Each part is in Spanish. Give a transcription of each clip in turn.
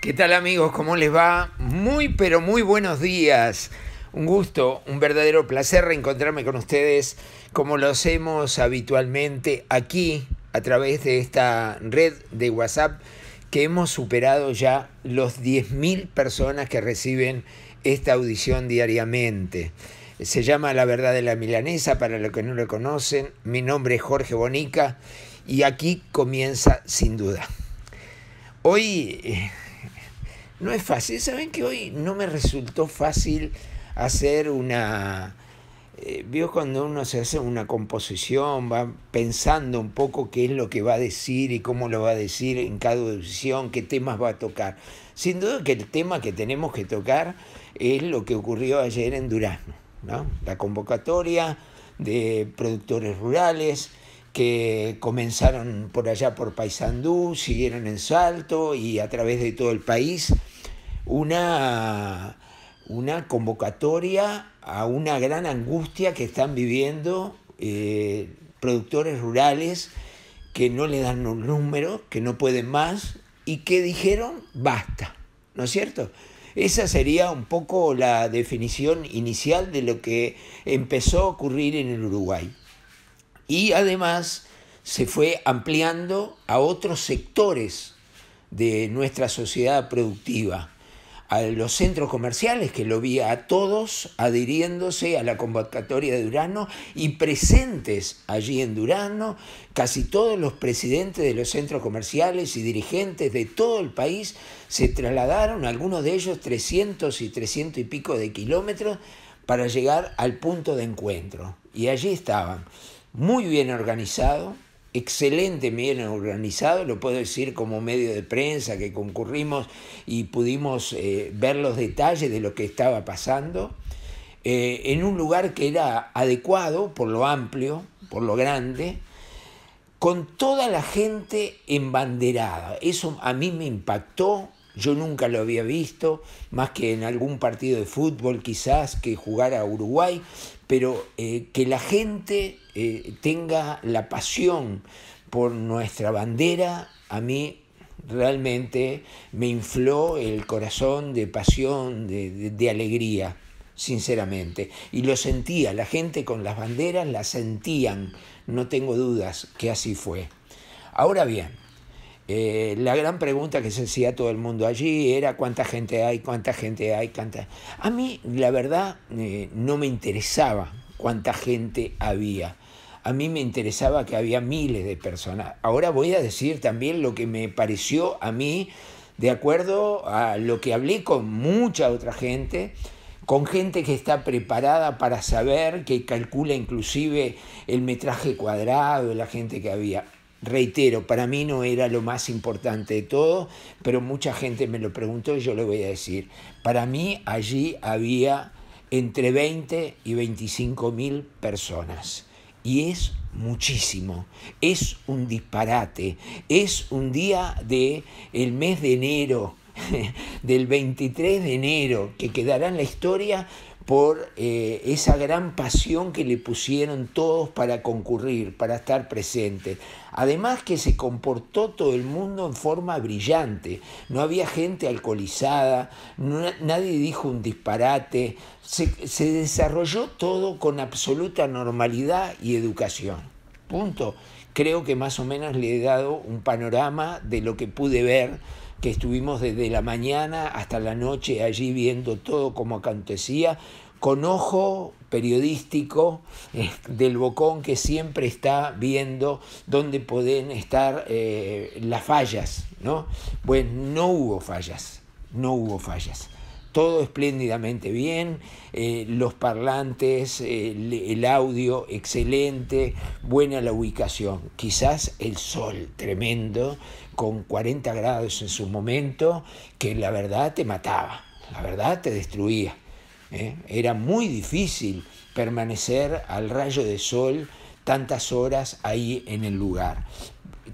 ¿Qué tal amigos? ¿Cómo les va? Muy pero muy buenos días. Un gusto, un verdadero placer reencontrarme con ustedes como lo hacemos habitualmente aquí a través de esta red de WhatsApp que hemos superado ya los 10.000 personas que reciben esta audición diariamente. Se llama La Verdad de la Milanesa, para los que no lo conocen. Mi nombre es Jorge Bonica y aquí comienza sin duda. Hoy eh, no es fácil. Saben que hoy no me resultó fácil hacer una... Eh, cuando uno se hace una composición, va pensando un poco qué es lo que va a decir y cómo lo va a decir en cada audición, qué temas va a tocar. Sin duda que el tema que tenemos que tocar es lo que ocurrió ayer en Durazno, ¿no? La convocatoria de productores rurales, que comenzaron por allá por Paysandú, siguieron en Salto y a través de todo el país una, una convocatoria a una gran angustia que están viviendo eh, productores rurales que no le dan un número, que no pueden más y que dijeron basta, ¿no es cierto? Esa sería un poco la definición inicial de lo que empezó a ocurrir en el Uruguay. Y además se fue ampliando a otros sectores de nuestra sociedad productiva a los centros comerciales, que lo vi a todos adhiriéndose a la convocatoria de Durano y presentes allí en Durano, casi todos los presidentes de los centros comerciales y dirigentes de todo el país se trasladaron, algunos de ellos 300 y 300 y pico de kilómetros, para llegar al punto de encuentro. Y allí estaban, muy bien organizados excelente, bien organizado, lo puedo decir como medio de prensa que concurrimos y pudimos eh, ver los detalles de lo que estaba pasando, eh, en un lugar que era adecuado por lo amplio, por lo grande, con toda la gente embanderada. Eso a mí me impactó, yo nunca lo había visto, más que en algún partido de fútbol quizás que jugara Uruguay, pero eh, que la gente eh, tenga la pasión por nuestra bandera, a mí realmente me infló el corazón de pasión, de, alegría, sinceramente. Y lo sentía, la gente con las banderas la sentían, no tengo dudas que así fue. Ahora bien, eh, la gran pregunta que se hacía todo el mundo allí era cuánta gente hay, cuánta gente hay, cuánta... A mí, la verdad, eh, no me interesaba cuánta gente había. A mí me interesaba que había miles de personas. Ahora voy a decir también lo que me pareció a mí, de acuerdo a lo que hablé con mucha otra gente, con gente que está preparada para saber, que calcula inclusive el metraje cuadrado, la gente que había. Reitero, para mí no era lo más importante de todo, pero mucha gente me lo preguntó y yo le voy a decir. Para mí allí había entre 20 y 25 mil personas. Y es muchísimo. Es un disparate. Es un día de el mes de enero del 23 de enero que quedará en la historia por eh, esa gran pasión que le pusieron todos para concurrir, para estar presente. Además que se comportó todo el mundo en forma brillante, no había gente alcoholizada, nadie dijo un disparate, se, se desarrolló todo con absoluta normalidad y educación. Punto. Creo que más o menos le he dado un panorama de lo que pude ver que estuvimos desde la mañana hasta la noche allí viendo todo como acontecía, con ojo periodístico eh, del Bocón que siempre está viendo dónde pueden estar eh, las fallas, ¿no? Pues no hubo fallas, no hubo fallas. Todo espléndidamente bien, eh, los parlantes, el audio excelente, buena la ubicación, quizás el sol tremendo con 40 grados en su momento, que la verdad te mataba, la verdad te destruía. ¿eh? Era muy difícil permanecer al rayo de sol tantas horas ahí en el lugar.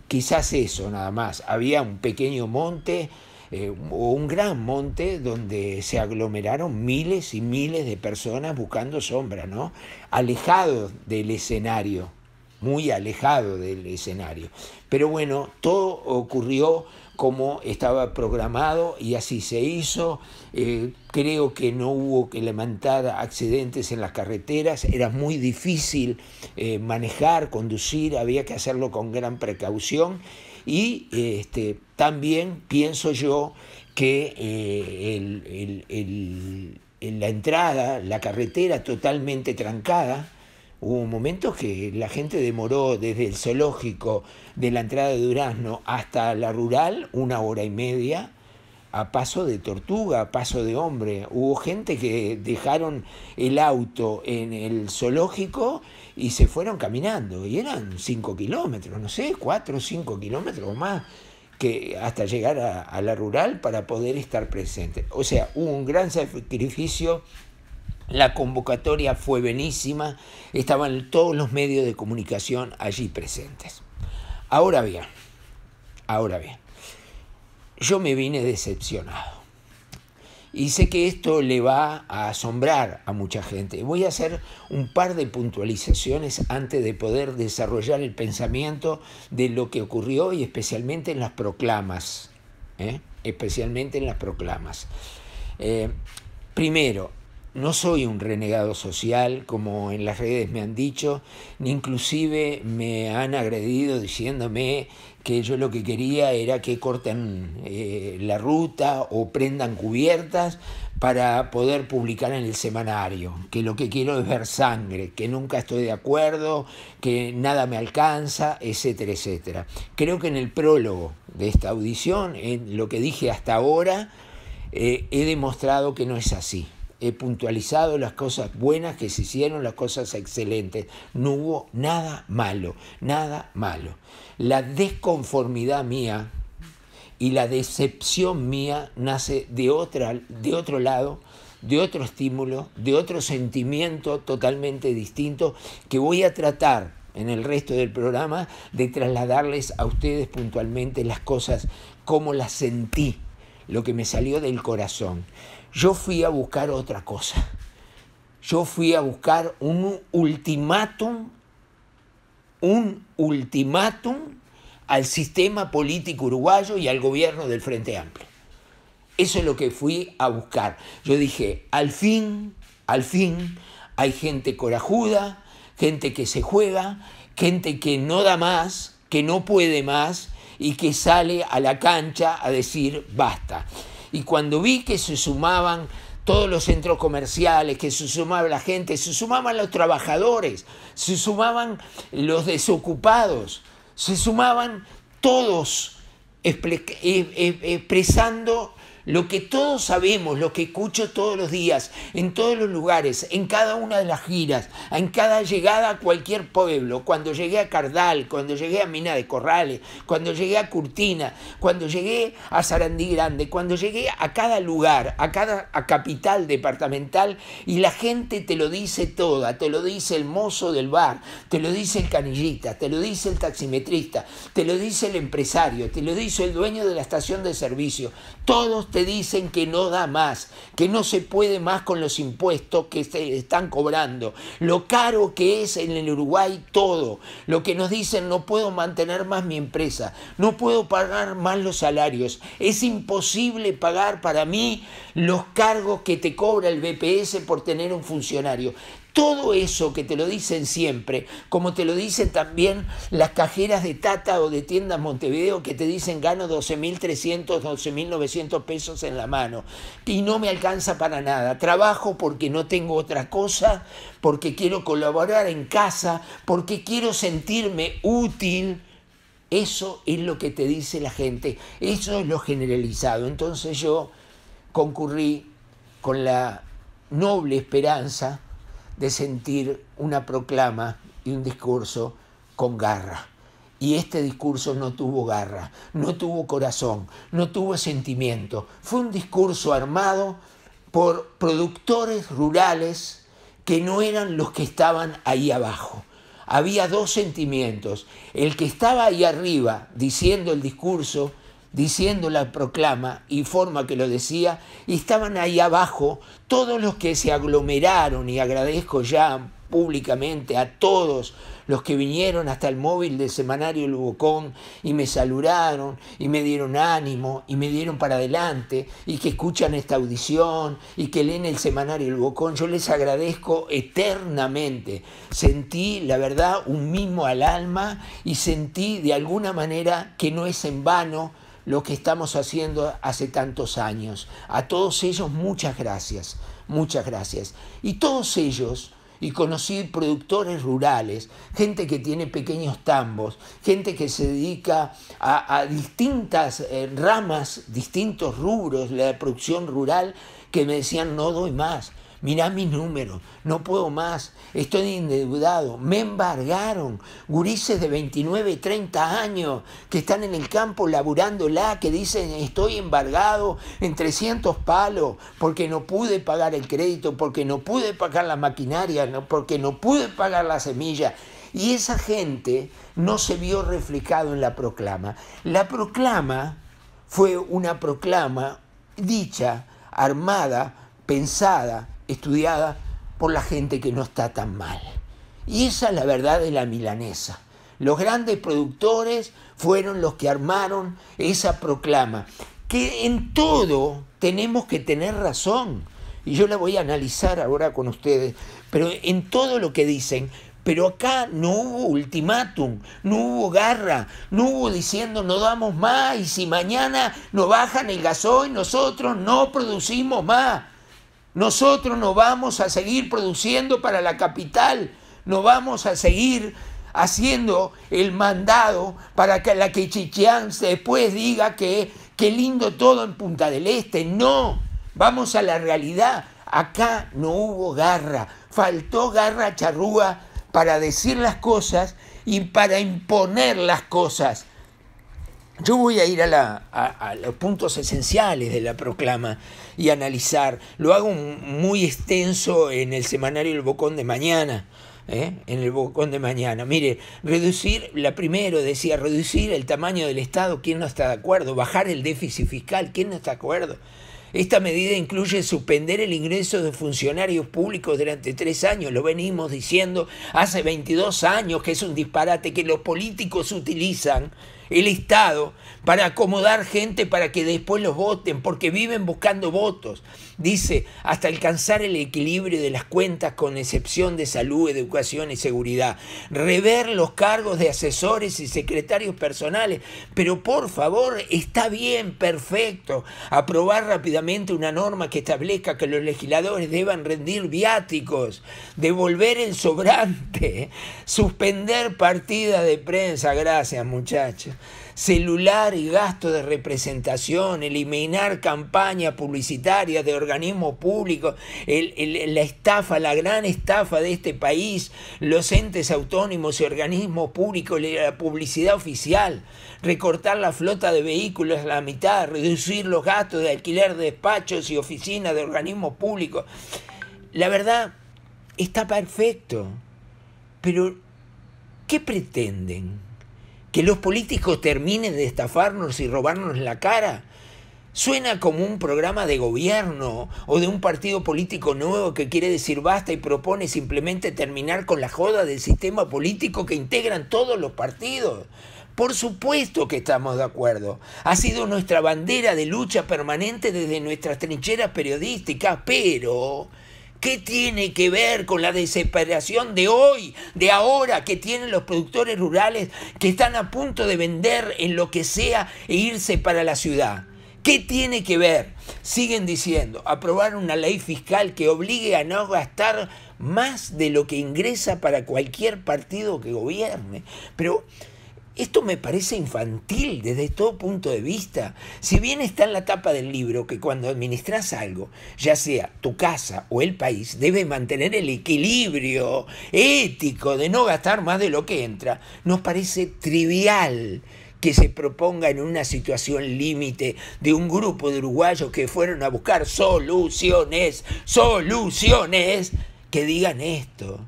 Quizás eso nada más. Había un pequeño monte eh, o un gran monte donde se aglomeraron miles y miles de personas buscando sombra, ¿no? Alejados del escenario, muy alejado del escenario. Pero bueno, todo ocurrió como estaba programado y así se hizo. Eh, creo que no hubo que levantar accidentes en las carreteras, era muy difícil eh, manejar, conducir, había que hacerlo con gran precaución y este, también pienso yo que eh, la entrada, la carretera totalmente trancada, Hubo momentos que la gente demoró desde el zoológico de la entrada de Durazno hasta la rural una hora y media a paso de tortuga, a paso de hombre. Hubo gente que dejaron el auto en el zoológico y se fueron caminando. Y eran cinco kilómetros, no sé, cuatro o cinco kilómetros más, que hasta llegar a, a la rural para poder estar presente. O sea, hubo un gran sacrificio la convocatoria fue benísima. estaban todos los medios de comunicación allí presentes. Ahora bien, ahora bien, yo me vine decepcionado. Y sé que esto le va a asombrar a mucha gente. Voy a hacer un par de puntualizaciones antes de poder desarrollar el pensamiento de lo que ocurrió y especialmente en las proclamas. ¿eh? Especialmente en las proclamas. Eh, primero, no soy un renegado social, como en las redes me han dicho, ni inclusive me han agredido diciéndome que yo lo que quería era que corten eh, la ruta o prendan cubiertas para poder publicar en el semanario, que lo que quiero es ver sangre, que nunca estoy de acuerdo, que nada me alcanza, etcétera, etcétera. Creo que en el prólogo de esta audición, en lo que dije hasta ahora, eh, he demostrado que no es así he puntualizado las cosas buenas que se hicieron, las cosas excelentes. No hubo nada malo, nada malo. La desconformidad mía y la decepción mía nace de, otra, de otro lado, de otro estímulo, de otro sentimiento totalmente distinto que voy a tratar en el resto del programa de trasladarles a ustedes puntualmente las cosas como las sentí, lo que me salió del corazón yo fui a buscar otra cosa. Yo fui a buscar un ultimátum, un ultimátum al sistema político uruguayo y al gobierno del Frente Amplio. Eso es lo que fui a buscar. Yo dije, al fin, al fin, hay gente corajuda, gente que se juega, gente que no da más, que no puede más y que sale a la cancha a decir basta. Y cuando vi que se sumaban todos los centros comerciales, que se sumaba la gente, se sumaban los trabajadores, se sumaban los desocupados, se sumaban todos eh, eh, expresando lo que todos sabemos, lo que escucho todos los días, en todos los lugares, en cada una de las giras, en cada llegada a cualquier pueblo, cuando llegué a Cardal, cuando llegué a Mina de Corrales, cuando llegué a Curtina, cuando llegué a Sarandí Grande, cuando llegué a cada lugar, a cada capital departamental y la gente te lo dice toda, te lo dice el mozo del bar, te lo dice el canillita, te lo dice el taximetrista, te lo dice el empresario, te lo dice el dueño de la estación de servicio, todos te dicen que no da más, que no se puede más con los impuestos que se están cobrando, lo caro que es en el Uruguay todo, lo que nos dicen no puedo mantener más mi empresa, no puedo pagar más los salarios, es imposible pagar para mí los cargos que te cobra el BPS por tener un funcionario. Todo eso que te lo dicen siempre, como te lo dicen también las cajeras de Tata o de tiendas Montevideo que te dicen gano 12.300, 12.900 pesos en la mano y no me alcanza para nada. Trabajo porque no tengo otra cosa, porque quiero colaborar en casa, porque quiero sentirme útil. Eso es lo que te dice la gente, eso es lo generalizado. Entonces yo concurrí con la noble esperanza de sentir una proclama y un discurso con garra. Y este discurso no tuvo garra, no tuvo corazón, no tuvo sentimiento. Fue un discurso armado por productores rurales que no eran los que estaban ahí abajo. Había dos sentimientos. El que estaba ahí arriba diciendo el discurso diciendo la proclama y forma que lo decía, y estaban ahí abajo todos los que se aglomeraron, y agradezco ya públicamente a todos los que vinieron hasta el móvil del semanario Lubocón y me saludaron y me dieron ánimo y me dieron para adelante y que escuchan esta audición y que leen el semanario Lubocón. Yo les agradezco eternamente. Sentí, la verdad, un mimo al alma y sentí de alguna manera que no es en vano lo que estamos haciendo hace tantos años. A todos ellos muchas gracias, muchas gracias. Y todos ellos, y conocí productores rurales, gente que tiene pequeños tambos, gente que se dedica a, distintas eh, ramas, distintos rubros, la producción rural, que me decían no doy más mirá mis números, no puedo más, estoy endeudado, me embargaron, gurises de 29, 30 años que están en el campo la, que dicen estoy embargado en 300 palos porque no pude pagar el crédito, porque no pude pagar la maquinaria, porque no pude pagar la semilla. Y esa gente no se vio reflejado en la proclama. La proclama fue una proclama dicha, armada, pensada estudiada por la gente que no está tan mal. Y esa es la verdad de la milanesa. Los grandes productores fueron los que armaron esa proclama, que en todo tenemos que tener razón. Y yo la voy a analizar ahora con ustedes, pero en todo lo que dicen, pero acá no hubo ultimátum, no hubo garra, no hubo diciendo no damos más y si mañana no bajan el gasoil nosotros no producimos más. Nosotros no vamos a seguir produciendo para la capital, no vamos a seguir haciendo el mandado para que la que Chichián después diga que qué lindo todo en Punta del Este. No, vamos a la realidad. Acá no hubo garra, faltó garra charrúa para decir las cosas y para imponer las cosas. Yo voy a ir a los puntos esenciales de la proclama y analizar. Lo hago muy extenso en el semanario El Bocón de mañana. ¿eh? En el bocón de mañana. Mire, reducir, la primero decía, reducir el tamaño del Estado, ¿quién no está de acuerdo? Bajar el déficit fiscal, ¿quién no está de acuerdo? Esta medida incluye suspender el ingreso de funcionarios públicos durante tres años. Lo venimos diciendo hace 22 años que es un disparate que los políticos utilizan el Estado para acomodar gente para que después los voten, porque viven buscando votos. Dice, hasta alcanzar el equilibrio de las cuentas con excepción de salud, educación y seguridad. Rever los cargos de asesores y secretarios personales. Pero por favor, está bien, perfecto. Aprobar rápidamente una norma que establezca que los legisladores deban rendir viáticos, devolver el sobrante, suspender partidas de prensa. Gracias, muchachos celular y gasto de representación, eliminar campañas publicitarias de organismos públicos, la estafa, la gran estafa de este país, los entes autónomos y organismos públicos, la publicidad oficial, recortar la flota de vehículos a la mitad, reducir los gastos de alquiler de despachos y oficinas de organismos públicos. La verdad, está perfecto, pero ¿qué pretenden? que los políticos terminen de estafarnos y robarnos la cara. Suena como un programa de gobierno o de un partido político nuevo que quiere decir basta y propone simplemente terminar con la joda del sistema político que integran todos los partidos. Por supuesto que estamos de acuerdo. Ha sido nuestra bandera de lucha permanente desde nuestras trincheras periodísticas, pero ¿Qué tiene que ver con la desesperación de hoy, de ahora que tienen los productores rurales que están a punto de vender en lo que sea e irse para la ciudad? ¿Qué tiene que ver? Siguen diciendo, aprobar una ley fiscal que obligue a no gastar más de lo que ingresa para cualquier partido que gobierne. Pero esto me parece infantil desde todo punto de vista. Si bien está en la tapa del libro que cuando administras algo, ya sea tu casa o el país, debes mantener el equilibrio ético de no gastar más de lo que entra, nos parece trivial que se proponga en una situación límite de un grupo de uruguayos que fueron a buscar soluciones, soluciones, que digan esto.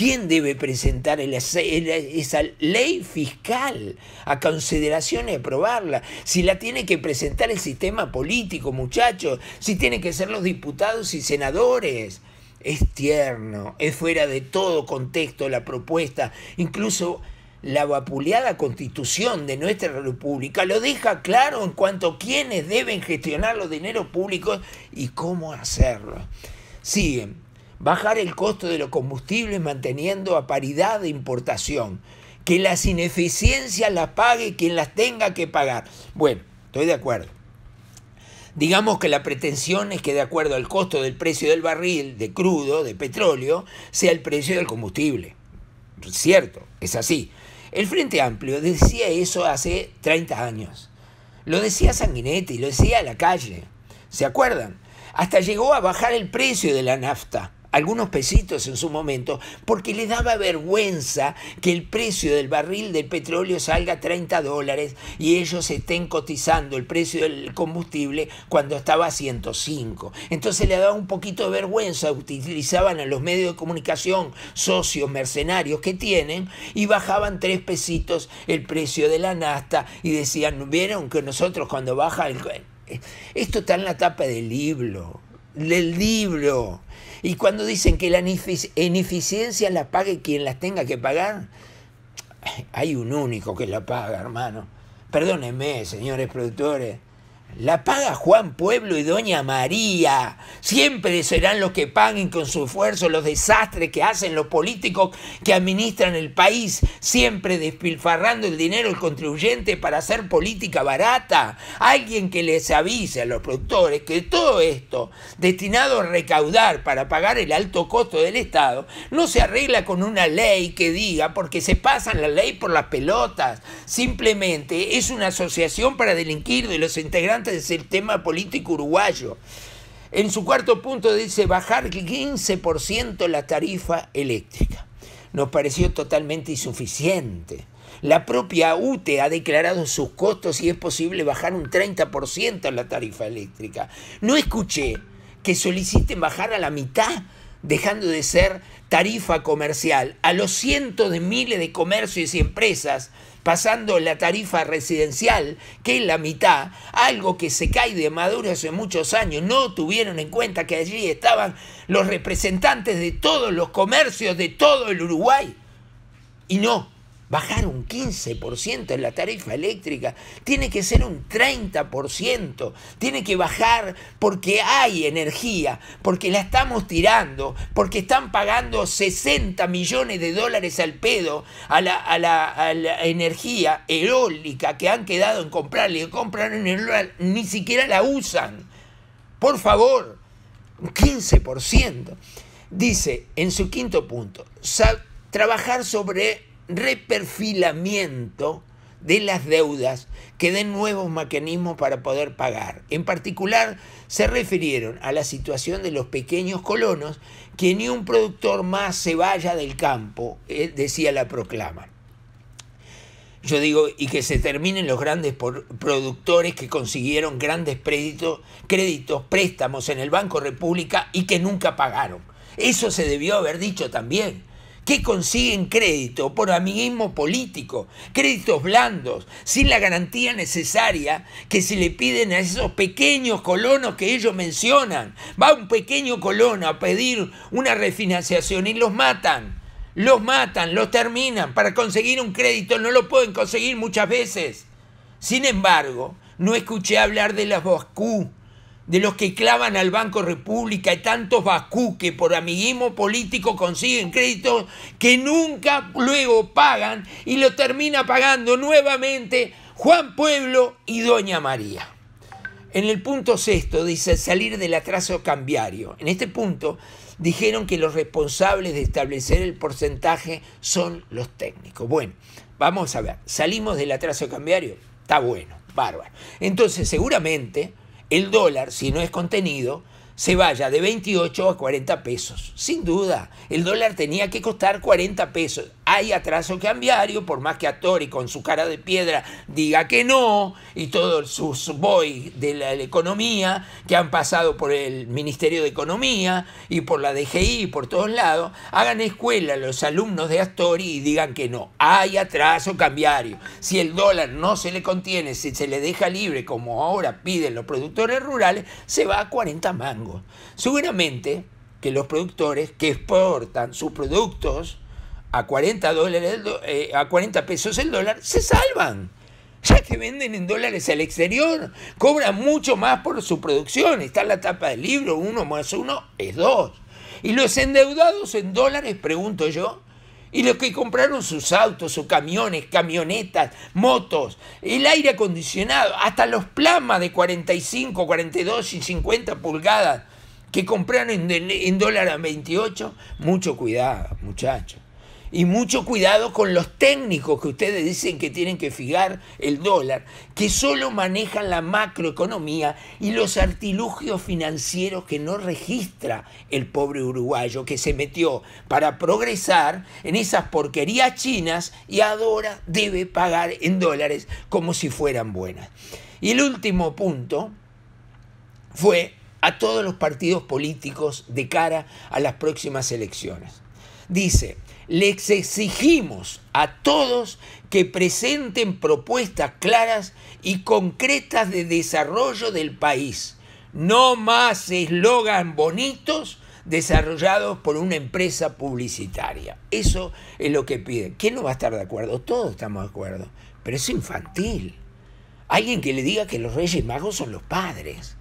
¿Quién debe presentar esa ley fiscal a consideración y aprobarla? Si la tiene que presentar el sistema político, muchachos, si tienen que ser los diputados y senadores. Es tierno, es fuera de todo contexto la propuesta, incluso la vapuleada constitución de nuestra república lo deja claro en cuanto a quiénes deben gestionar los dineros públicos y cómo hacerlo. Siguen bajar el costo de los combustibles manteniendo a paridad de importación, que las ineficiencias las pague quien las tenga que pagar. Bueno, estoy de acuerdo. Digamos que la pretensión es que de acuerdo al costo del precio del barril de crudo, de petróleo, sea el precio del combustible. Cierto, es así. El Frente Amplio decía eso hace 30 años. Lo decía Sanguinetti, lo decía a la calle. ¿Se acuerdan? Hasta llegó a bajar el precio de la nafta algunos pesitos en su momento, porque le daba vergüenza que el precio del barril del petróleo salga a 30 dólares y ellos estén cotizando el precio del combustible cuando estaba a 105. Entonces le daba un poquito de vergüenza, utilizaban a los medios de comunicación, socios, mercenarios que tienen, y bajaban tres pesitos el precio de la nafta y decían, vieron que nosotros cuando baja el... Eh, esto está en la tapa del libro, del libro y cuando dicen que la ineficiencia la pague quien las tenga que pagar, hay un único que la paga, hermano. Perdónenme, señores productores. La paga Juan Pueblo y Doña María. Siempre serán los que paguen con su esfuerzo los desastres que hacen los políticos que administran el país, siempre despilfarrando el dinero del contribuyente para hacer política barata. Alguien que les avise a los productores que todo esto, destinado a recaudar para pagar el alto costo del Estado, no se arregla con una ley que diga, porque se pasan la ley por las pelotas. Simplemente es una asociación para delinquir de los integrantes es el tema político uruguayo. En su cuarto punto dice bajar 15% la tarifa eléctrica. Nos pareció totalmente insuficiente. La propia UTE ha declarado sus costos y es posible bajar un 30% la tarifa eléctrica. No escuché que soliciten bajar a la mitad, dejando de ser tarifa comercial, a los cientos de miles de comercios y empresas pasando la tarifa residencial, que es la mitad, algo que se cae de Maduro hace muchos años. No tuvieron en cuenta que allí estaban los representantes de todos los comercios de todo el Uruguay. Y no, bajar un 15% en la tarifa eléctrica, tiene que ser un 30%, tiene que bajar porque hay energía, porque la estamos tirando, porque están pagando 60 millones de dólares al pedo a la, energía eólica que han quedado en comprarle, compran en el ni siquiera la usan. Por favor, un 15%. Dice en su quinto punto, trabajar sobre reperfilamiento de las deudas que den nuevos mecanismos para poder pagar. En particular, se refirieron a la situación de los pequeños colonos, que ni un productor más se vaya del campo, eh, decía la proclama. Yo digo, y que se terminen los grandes productores que consiguieron grandes créditos, préstamos en el Banco República y que nunca pagaron. Eso se debió haber dicho también. ¿Qué consiguen crédito por amiguismo político, créditos blandos, sin la garantía necesaria que se le piden a esos pequeños colonos que ellos mencionan. Va un pequeño colono a pedir una refinanciación y los matan. Los matan, los terminan. Para conseguir un crédito no lo pueden conseguir muchas veces. Sin embargo, no escuché hablar de las Boscú de los que clavan al Banco República y tantos Bakú que por amiguismo político consiguen créditos que nunca luego pagan y lo termina pagando nuevamente Juan Pueblo y Doña María. En el punto sexto dice salir del atraso cambiario. En este punto dijeron que los responsables de establecer el porcentaje son los técnicos. Bueno, vamos a ver, salimos del atraso cambiario, está bueno, bárbaro. Entonces seguramente el dólar, si no es contenido, se vaya de 28 a 40 pesos. Sin duda, el dólar tenía que costar 40 pesos. Hay atraso cambiario, por más que Atori con su cara de piedra diga que no, y todos sus boys de la, economía que han pasado por el Ministerio de Economía y por la DGI y por todos lados, hagan escuela los alumnos de Astori y digan que no. Hay atraso cambiario. Si el dólar no se le contiene, si se le deja libre, como ahora piden los productores rurales, se va a 40 mangos. Seguramente que los productores que exportan sus productos a 40, dólares, eh, a 40 pesos el dólar se salvan. Ya que venden en dólares al exterior, cobran mucho más por su producción. Está en la tapa del libro, uno más uno es dos. Y los endeudados en dólares, pregunto yo, y los que compraron sus autos, sus camiones, camionetas, motos, el aire acondicionado, hasta los plasmas de 45, 42 y 50 pulgadas que compraron en, dólares dólar 28, mucho cuidado, muchachos. Y mucho cuidado con los técnicos que ustedes dicen que tienen que fijar el dólar, que solo manejan la macroeconomía y los artilugios financieros que no registra el pobre uruguayo que se metió para progresar en esas porquerías chinas y ahora debe pagar en dólares como si fueran buenas. Y el último punto fue a todos los partidos políticos de cara a las próximas elecciones. Dice, les exigimos a todos que presenten propuestas claras y concretas de desarrollo del país, no más eslogan bonitos desarrollados por una empresa publicitaria. Eso es lo que piden. ¿Quién no va a estar de acuerdo? Todos estamos de acuerdo, pero es infantil. Alguien que le diga que los Reyes Magos son los padres.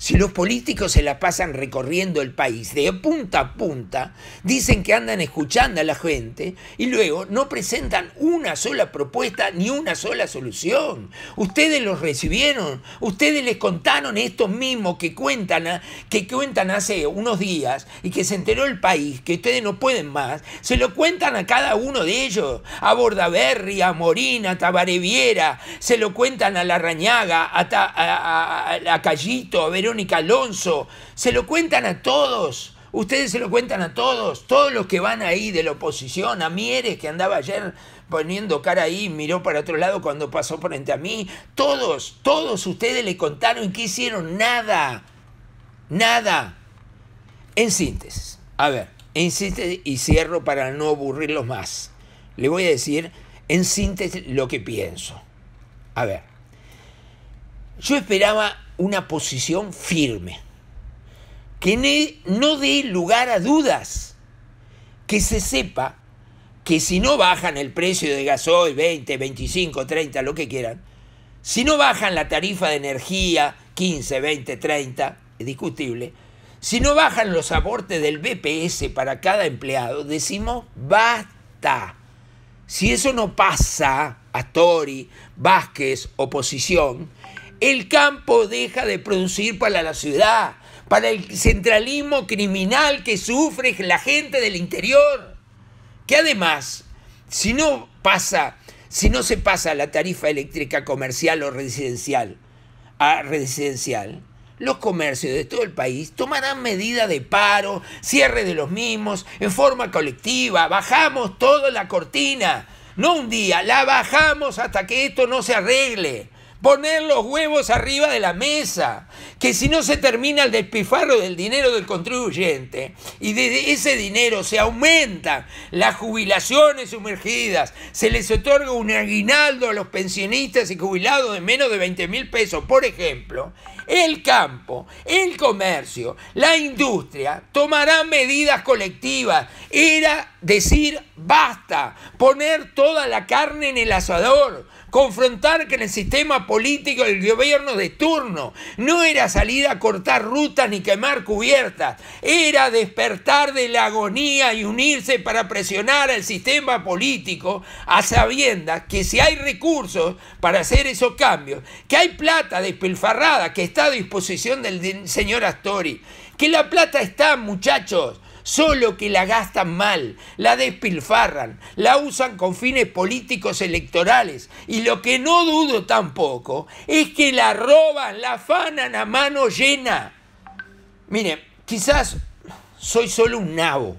Si los políticos se la pasan recorriendo el país de punta a punta, dicen que andan escuchando a la gente y luego no presentan una sola propuesta ni una sola solución. Ustedes los recibieron, ustedes les contaron estos mismos que cuentan, ah, que cuentan hace unos días y que se enteró el país, que ustedes no pueden más, se lo cuentan a cada uno de ellos, a Bordaberry, a Morina, a Tabareviera, se lo cuentan a La a, a, a, Callito, a Alonso, se lo cuentan a todos. Ustedes se lo cuentan a todos, todos los que van ahí de la oposición, a Mieres que andaba ayer poniendo cara ahí, miró para otro lado cuando pasó frente a mí, todos, todos ustedes le contaron que hicieron nada, nada. En síntesis, a ver, en síntesis y cierro para no aburrirlos más. Le voy a decir en síntesis lo que pienso. A ver, yo esperaba una posición firme, que no dé lugar a dudas, que se sepa que si no bajan el precio de gasoil 20, 25, 30, lo que quieran, si no bajan la tarifa de energía 15, 20, 30, es discutible, si no bajan los aportes del BPS para cada empleado, decimos basta. Si eso no pasa, Astori, Vázquez, oposición, el campo deja de producir para la ciudad, para el centralismo criminal que sufre la gente del interior. Que además, si no pasa, si no se pasa la tarifa eléctrica comercial o residencial a ah, residencial, los comercios de todo el país tomarán medidas de paro, cierre de los mismos, en forma colectiva. Bajamos toda la cortina. No un día, la bajamos hasta que esto no se arregle poner los huevos arriba de la mesa, que si no se termina el despifarro del dinero del contribuyente y de ese dinero se aumentan las jubilaciones sumergidas, se les otorga un aguinaldo a los pensionistas y jubilados de menos de 20 mil pesos, por ejemplo, el campo, el comercio, la industria tomarán medidas colectivas. Era decir basta, poner toda la carne en el asador confrontar en el sistema político el gobierno de turno. No era salir a cortar rutas ni quemar cubiertas, era despertar de la agonía y unirse para presionar al sistema político a sabiendas que si hay recursos para hacer esos cambios, que hay plata despilfarrada que está a disposición del señor Astori, que la plata está, muchachos, solo que la gastan mal, la despilfarran, la usan con fines políticos electorales y lo que no dudo tampoco es que la roban, la afanan a mano llena. Mire, quizás soy solo un nabo,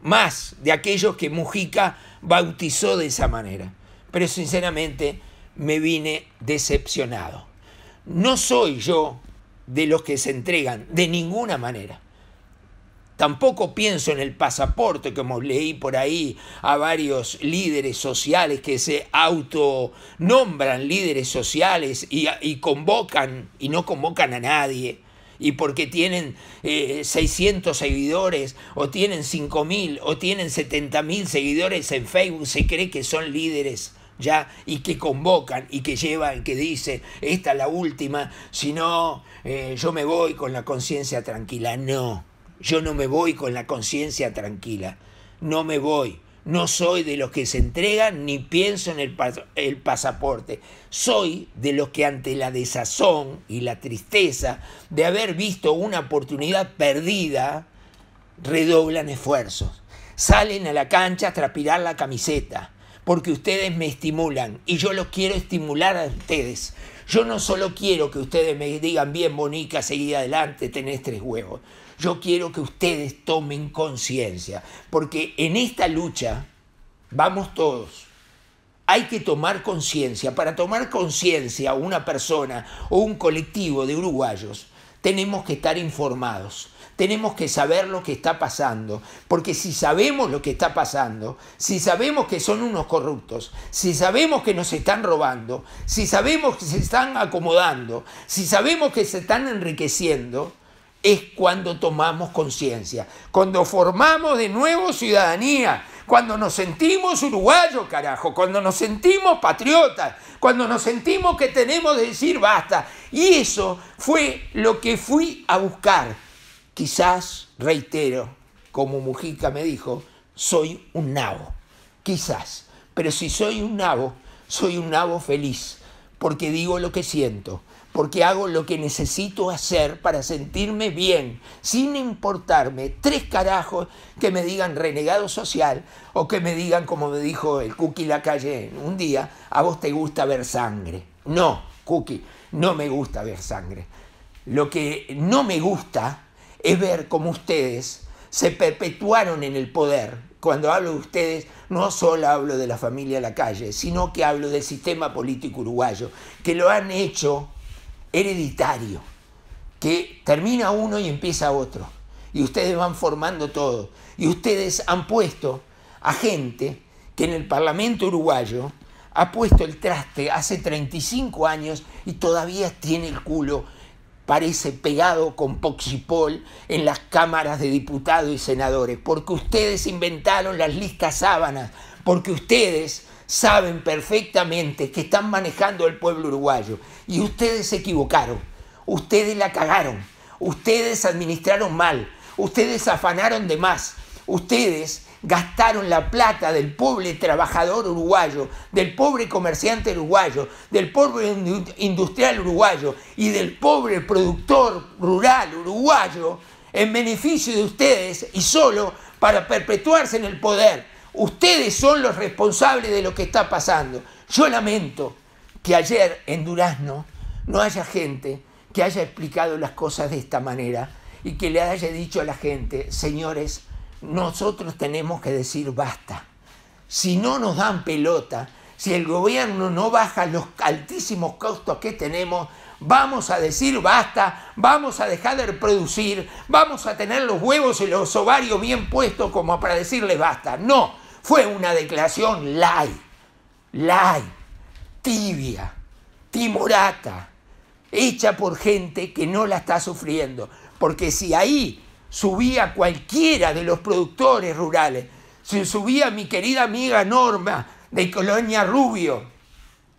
más de aquellos que Mujica bautizó de esa manera, pero sinceramente me vine decepcionado. No soy yo de los que se entregan de ninguna manera. Tampoco pienso en el pasaporte, como leí por ahí a varios líderes sociales que se autonombran líderes sociales y, convocan y no convocan a nadie y porque tienen 600 eh, seguidores o tienen 5.000 o tienen 70.000 seguidores en Facebook, se cree que son líderes ya y que convocan y que llevan, que dicen, esta es la última, si no, eh, yo me voy con la conciencia tranquila. No, yo no me voy con la conciencia tranquila, no me voy. No soy de los que se entregan ni pienso en el, pasaporte. Soy de los que ante la desazón y la tristeza de haber visto una oportunidad perdida, redoblan esfuerzos. Salen a la cancha a transpirar la camiseta, porque ustedes me estimulan y yo los quiero estimular a ustedes. Yo no solo quiero que ustedes me digan bien, Bonica, seguí adelante, tenés tres huevos yo quiero que ustedes tomen conciencia, porque en esta lucha vamos todos. Hay que tomar conciencia. Para tomar conciencia una persona o un colectivo de uruguayos, tenemos que estar informados, tenemos que saber lo que está pasando, porque si sabemos lo que está pasando, si sabemos que son unos corruptos, si sabemos que nos están robando, si sabemos que se están acomodando, si sabemos que se están enriqueciendo, es cuando tomamos conciencia, cuando formamos de nuevo ciudadanía, cuando nos sentimos uruguayos, carajo, cuando nos sentimos patriotas, cuando nos sentimos que tenemos que decir basta. Y eso fue lo que fui a buscar. Quizás, reitero, como Mujica me dijo, soy un nabo, quizás, pero si soy un nabo, soy un nabo feliz, porque digo lo que siento, porque hago lo que necesito hacer para sentirme bien, sin importarme tres carajos que me digan renegado social o que me digan, como me dijo el Cookie la calle un día, a vos te gusta ver sangre. No, Cookie, no me gusta ver sangre. Lo que no me gusta es ver como ustedes se perpetuaron en el poder. Cuando hablo de ustedes, no solo hablo de la familia la calle, sino que hablo del sistema político uruguayo, que lo han hecho hereditario, que termina uno y empieza otro. Y ustedes van formando todo. Y ustedes han puesto a gente que en el Parlamento uruguayo ha puesto el traste hace 35 años y todavía tiene el culo, parece pegado con poxipol en las cámaras de diputados y senadores, porque ustedes inventaron las listas sábanas, porque ustedes saben perfectamente que están manejando el pueblo uruguayo y ustedes se equivocaron, ustedes la cagaron, ustedes administraron mal, ustedes afanaron de más, ustedes gastaron la plata del pobre trabajador uruguayo, del pobre comerciante uruguayo, del pobre industrial uruguayo y del pobre productor rural uruguayo en beneficio de ustedes y solo para perpetuarse en el poder Ustedes son los responsables de lo que está pasando. Yo lamento que ayer en Durazno no haya gente que haya explicado las cosas de esta manera y que le haya dicho a la gente, señores, nosotros tenemos que decir basta. Si no nos dan pelota, si el gobierno no baja los altísimos costos que tenemos, vamos a decir basta, vamos a dejar de producir, vamos a tener los huevos y los ovarios bien puestos como para decirle basta. No, fue una declaración lai, lai, tibia, timorata, hecha por gente que no la está sufriendo. Porque si ahí subía cualquiera de los productores rurales, si subía mi querida amiga Norma de Colonia Rubio,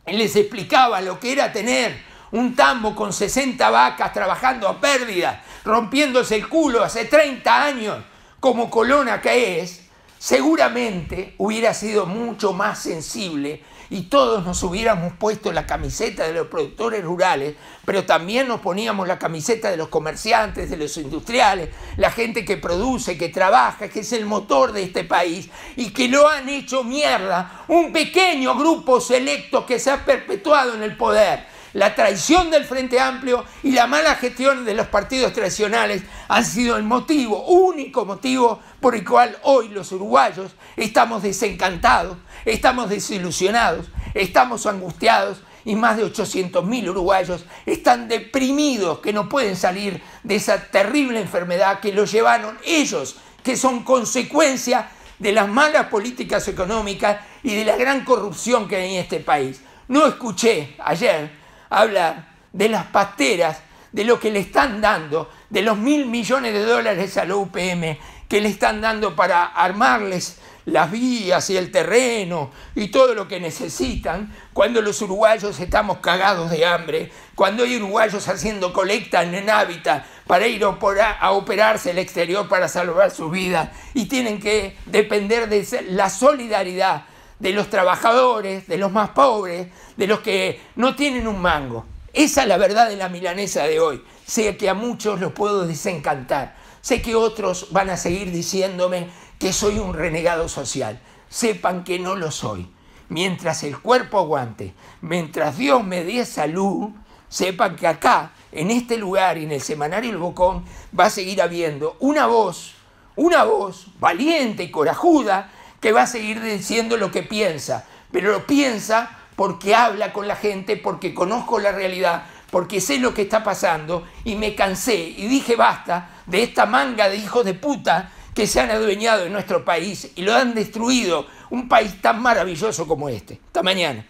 les explicaba lo que era tener un tambo con 60 vacas trabajando a pérdida, rompiéndose el culo hace 30 años, como Colona que es, seguramente hubiera sido mucho más sensible y todos nos hubiéramos puesto la camiseta de los productores rurales, pero también nos poníamos la camiseta de los comerciantes, de los industriales, la gente que produce, que trabaja, que es el motor de este país y que lo han hecho mierda, un pequeño grupo selecto que se ha perpetuado en el poder. La traición del Frente Amplio y la mala gestión de los partidos tradicionales han sido el motivo, único motivo por el cual hoy los uruguayos estamos desencantados, estamos desilusionados, estamos angustiados y más de 800.000 uruguayos están deprimidos que no pueden salir de esa terrible enfermedad que los llevaron ellos, que son consecuencia de las malas políticas económicas y de la gran corrupción que hay en este país. No escuché ayer hablar de las pasteras, de lo que le están dando, de los mil millones de dólares a la UPM que le están dando para armarles las vías y el terreno y todo lo que necesitan, cuando los uruguayos estamos cagados de hambre, cuando hay uruguayos haciendo colecta en hábitat para ir a operarse al exterior para salvar su vida y tienen que depender de la solidaridad de los trabajadores, de los más pobres, de los que no tienen un mango. Esa es la verdad de la milanesa de hoy, sea que a muchos los puedo desencantar Sé que otros van a seguir diciéndome que soy un renegado social. Sepan que no lo soy. Mientras el cuerpo aguante, mientras Dios me dé salud, sepan que acá, en este lugar y en el semanario El Bocón, va a seguir habiendo una voz, una voz valiente y corajuda que va a seguir diciendo lo que piensa, pero lo piensa porque habla con la gente, porque conozco la realidad, porque sé lo que está pasando y me cansé y dije basta de esta manga de hijos de puta que se han adueñado en nuestro país y lo han destruido, un país tan maravilloso como este. esta mañana.